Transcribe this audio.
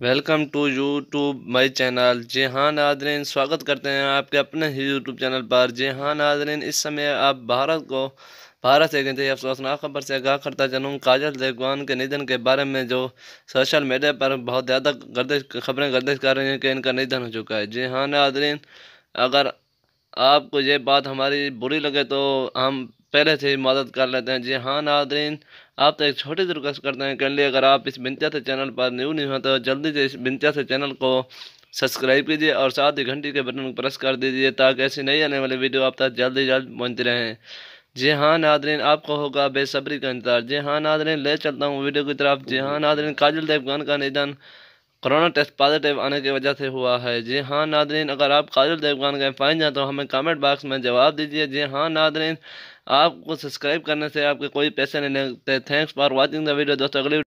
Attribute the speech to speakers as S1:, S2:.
S1: welcome to YouTube my channel जी आदरीन स्वागत करते हैं आपके अपने ही यूट्यूब चैनल पर जी आदरीन इस समय आप भारत को भारत एक इंतही अफसोसनाक खबर से आगाह करता चलूँ काजल देगवान के निधन के बारे में जो सोशल मीडिया पर बहुत ज़्यादा गर्दिश खबरें गर्दिश कर रही हैं कि इनका निधन हो चुका है जी हाँ नादरीन अगर आपको ये बात हमारी बुरी लगे तो हम पहले से ही मदद कर लेते हैं जी हाँ नादरीन आप तो एक छोटी सी रिक्वेस्ट करते हैं कैंडली अगर आप इस बिनतिया से चैनल पर न्यू नहीं हो तो जल्दी से इस बिनतिया से चैनल को सब्सक्राइब कीजिए और साथ ही घंटी के बटन को प्रेस कर दीजिए ताकि ऐसी नई आने वाली वीडियो आप तक जल्दी जल्द पहुँचती रहें जी हाँ नादरीन आपको होगा बेसब्री का इंतजार जी हाँ नादरीन ले चलता हूँ वीडियो की तरफ जी हाँ नादरीन काजल देवगान का निधन कोरोना टेस्ट पॉजिटिव आने की वजह से हुआ है जी हाँ नादरीन अगर आप काजल देवगान का फाइन जाए तो हमें कमेंट बॉक्स में जवाब दीजिए जी हाँ नादरीन आपको सब्सक्राइब करने से आपके कोई पैसे नहीं लगते thanks for watching the video दोस्तों अगली